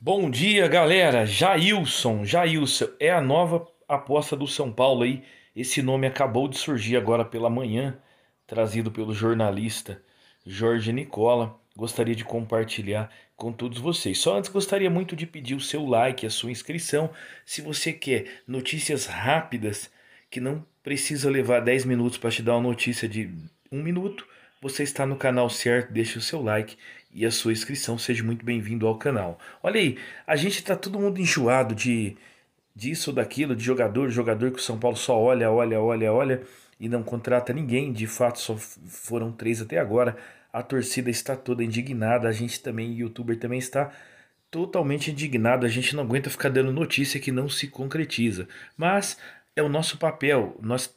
Bom dia, galera. Jailson, Jailson é a nova aposta do São Paulo aí. Esse nome acabou de surgir agora pela manhã, trazido pelo jornalista Jorge Nicola. Gostaria de compartilhar com todos vocês. Só antes gostaria muito de pedir o seu like, a sua inscrição, se você quer notícias rápidas que não precisa levar 10 minutos para te dar uma notícia de um minuto. Você está no canal certo, deixe o seu like e a sua inscrição. Seja muito bem-vindo ao canal. Olha aí, a gente tá todo mundo enjoado de disso ou daquilo, de jogador, jogador que o São Paulo só olha, olha, olha, olha e não contrata ninguém. De fato, só foram três até agora. A torcida está toda indignada, a gente também, youtuber também está totalmente indignado. A gente não aguenta ficar dando notícia que não se concretiza. Mas é o nosso papel. Nós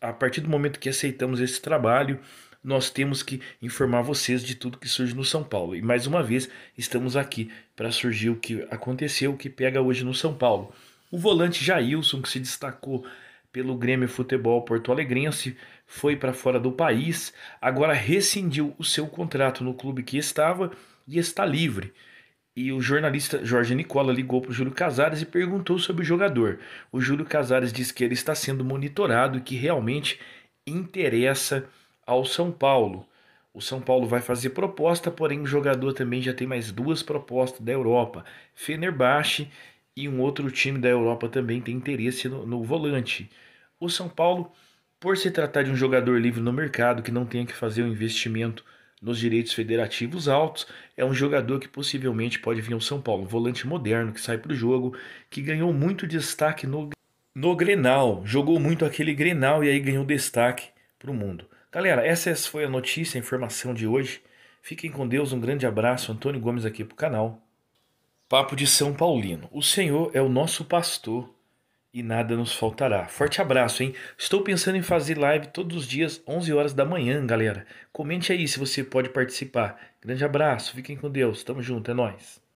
a partir do momento que aceitamos esse trabalho, nós temos que informar vocês de tudo que surge no São Paulo. E mais uma vez, estamos aqui para surgir o que aconteceu, o que pega hoje no São Paulo. O volante Jailson, que se destacou pelo Grêmio Futebol Porto Alegrense, foi para fora do país, agora rescindiu o seu contrato no clube que estava e está livre. E o jornalista Jorge Nicola ligou para o Júlio Casares e perguntou sobre o jogador. O Júlio Casares disse que ele está sendo monitorado e que realmente interessa ao São Paulo. O São Paulo vai fazer proposta, porém o jogador também já tem mais duas propostas da Europa. Fenerbahçe e um outro time da Europa também tem interesse no, no volante. O São Paulo, por se tratar de um jogador livre no mercado que não tenha que fazer o um investimento nos direitos federativos altos, é um jogador que possivelmente pode vir ao São Paulo. Um volante moderno que sai para o jogo, que ganhou muito destaque no, no Grenal. Jogou muito aquele Grenal e aí ganhou destaque para o mundo. Galera, essa foi a notícia, a informação de hoje. Fiquem com Deus, um grande abraço. Antônio Gomes aqui pro canal. Papo de São Paulino. O Senhor é o nosso pastor e nada nos faltará. Forte abraço, hein? Estou pensando em fazer live todos os dias, 11 horas da manhã, galera. Comente aí se você pode participar. Grande abraço, fiquem com Deus. Tamo junto, é nóis.